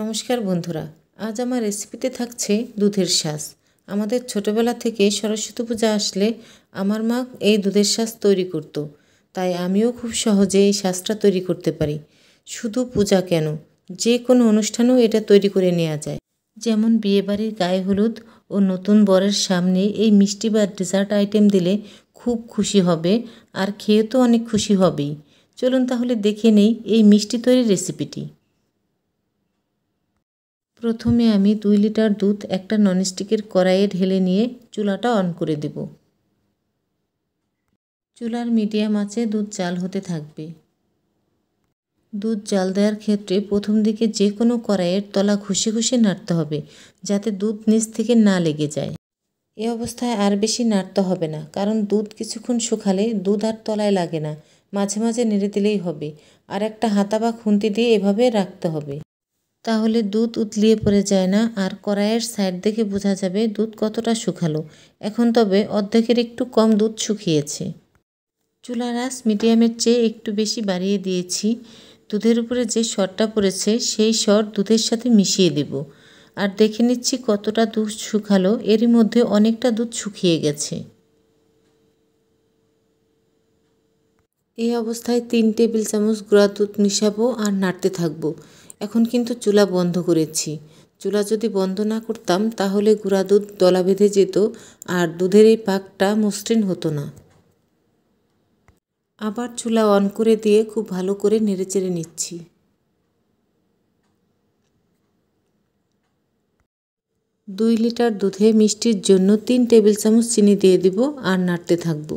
নমস্কার বন্ধুরা আজ আমার রেসিপিতে থাকছে দুধের শাঁস আমাদের ছোটবেলা থেকে সরস্বতী পূজা আসলে আমার মা এই দুধের শাঁস তৈরি করত। তাই আমিও খুব সহজে এই শাঁসটা তৈরি করতে পারি শুধু পূজা কেন যে কোনো অনুষ্ঠানেও এটা তৈরি করে নেওয়া যায় যেমন বিয়েবাড়ির গায়ে হলুদ ও নতুন বরের সামনে এই মিষ্টি বা ডেজার্ট আইটেম দিলে খুব খুশি হবে আর খেয়ে তো অনেক খুশি হবেই চলুন তাহলে দেখে নেই এই মিষ্টি তৈরির রেসিপিটি প্রথমে আমি দুই লিটার দুধ একটা ননস্টিকের কড়াইয়ে ঢেলে নিয়ে চুলাটা অন করে দেব চুলার মিডিয়াম আছে দুধ জাল হতে থাকবে দুধ জাল দেওয়ার ক্ষেত্রে প্রথম দিকে যে কোনো কড়াইয়ের তলা ঘষে ঘষে নাড়তে হবে যাতে দুধ নিচ থেকে না লেগে যায় এ অবস্থায় আর বেশি নাড়তে হবে না কারণ দুধ কিছুক্ষণ শুকালে দুধ আর তলায় লাগে না মাঝে মাঝে নেড়ে দিলেই হবে আর একটা হাতা বা খুন্তি দিয়ে এভাবে রাখতে হবে তাহলে দুধ উতলিয়ে পড়ে যায় না আর কড়াইয়ের সাইড দেখে বোঝা যাবে দুধ কতটা শুকালো এখন তবে অর্ধেকের একটু কম দুধ শুকিয়েছে চুলার আঁচ মিডিয়ামের চেয়ে একটু বেশি বাড়িয়ে দিয়েছি দুধের উপরে যে সরটা পড়েছে সেই সর দুধের সাথে মিশিয়ে দেব আর দেখে নিচ্ছি কতটা দুধ শুকালো এরই মধ্যে অনেকটা দুধ শুকিয়ে গেছে এই অবস্থায় তিন টেবিল চামচ গুঁড়া দুধ মিশাবো আর নাড়তে থাকবো এখন কিন্তু চুলা বন্ধ করেছি চুলা যদি বন্ধ না করতাম তাহলে গুঁড়া দুধ দলা বেঁধে যেত আর দুধের এই পাকটা মসৃণ হতো না আবার চুলা অন করে দিয়ে খুব ভালো করে নেড়েচেড়ে নিচ্ছি দুই লিটার দুধে মিষ্টির জন্য তিন টেবিল চামচ চিনি দিয়ে দিব আর নাড়তে থাকবো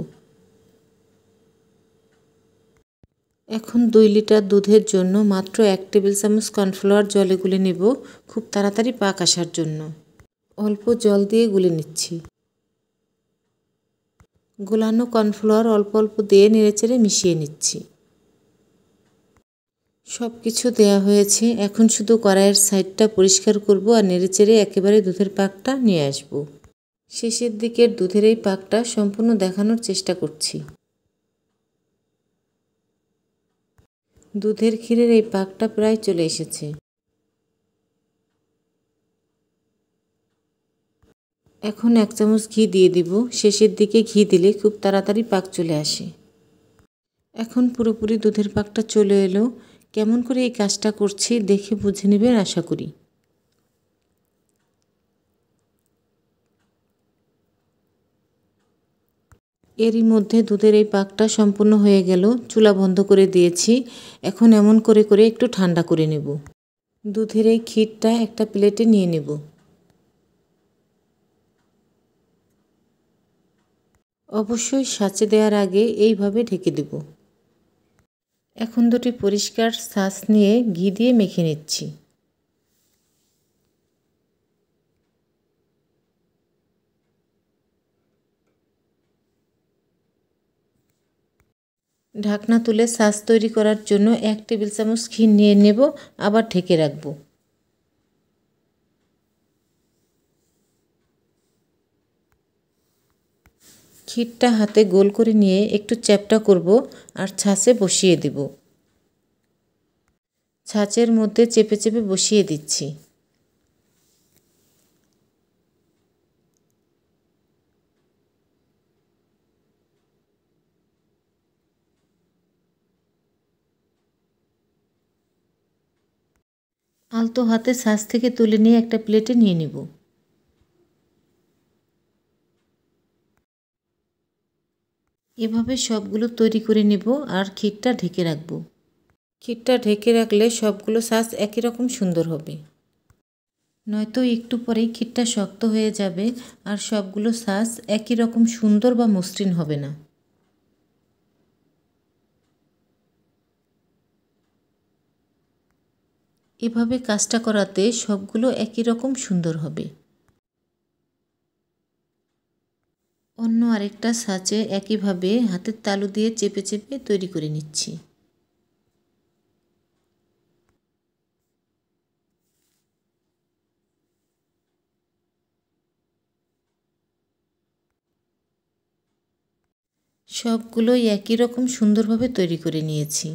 এখন দুই লিটার দুধের জন্য মাত্র এক টেবিল চামচ কর্নফ্লাওয়ার জলে গুলে নেব খুব তাড়াতাড়ি পাক আসার জন্য অল্প জল দিয়ে গুলে নিচ্ছি গোলানো কর্নফ্লাওয়ার অল্প অল্প দিয়ে নেড়েচেড়ে মিশিয়ে নিচ্ছি সব কিছু দেয়া হয়েছে এখন শুধু কড়াইয়ের সাইডটা পরিষ্কার করব আর নেড়েচেড়ে একেবারে দুধের পাকটা নিয়ে আসব শেষের দিকের দুধের এই পাকটা সম্পূর্ণ দেখানোর চেষ্টা করছি দুধের ক্ষীরের এই পাকটা প্রায় চলে এসেছে এখন এক চামচ ঘি দিয়ে দিব শেষের দিকে ঘি দিলে খুব তাড়াতাড়ি পাক চলে আসে এখন পুরোপুরি দুধের পাকটা চলে এলো কেমন করে এই কাজটা করছি দেখে বুঝে নেবেন আশা করি এরই মধ্যে দুধের এই পাকটা সম্পূর্ণ হয়ে গেল চুলা বন্ধ করে দিয়েছি এখন এমন করে করে একটু ঠান্ডা করে নেব দুধের এই ক্ষীরটা একটা প্লেটে নিয়ে নেব অবশ্যই সাঁচে দেওয়ার আগে এইভাবে ঢেকে দেব এখন দুটি পরিষ্কার শ্বাস নিয়ে ঘি দিয়ে মেখে নিচ্ছি ঢাকনা তুলে সাস তৈরি করার জন্য এক টেবিল চামচ ঘি নিয়ে নেব আবার ঢেকে রাখবো ক্ষীরটা হাতে গোল করে নিয়ে একটু চ্যাপটা করব আর ছাঁচে বসিয়ে দেব ছাঁচের মধ্যে চেপে চেপে বসিয়ে দিচ্ছি আলতো হাতে শ্বাস থেকে তুলে নিয়ে একটা প্লেটে নিয়ে নেব এভাবে সবগুলো তৈরি করে নেব আর ক্ষীরটা ঢেকে রাখব ক্ষীরটা ঢেকে রাখলে সবগুলো শ্বাস একই রকম সুন্দর হবে নয়তো একটু পরেই ক্ষীরটা শক্ত হয়ে যাবে আর সবগুলো শ্বাস একই রকম সুন্দর বা মসৃণ হবে না এভাবে কাজটা করাতে সবগুলো একই রকম সুন্দর হবে অন্য আরেকটা সাচে একইভাবে হাতের তালু দিয়ে চেপে চেপে তৈরি করে নিচ্ছি সবগুলোই একই রকম সুন্দরভাবে তৈরি করে নিয়েছি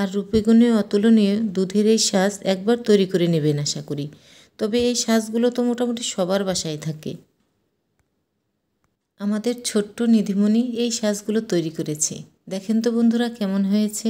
আর রূপেগুণে অতুলনীয় দুধের এই শাঁস একবার তৈরি করে নেবেন আশা করি তবে এই শাঁসগুলো তো মোটামুটি সবার বাসায় থাকে আমাদের ছোট্ট নিধিমণি এই শাঁসগুলো তৈরি করেছে দেখেন তো বন্ধুরা কেমন হয়েছে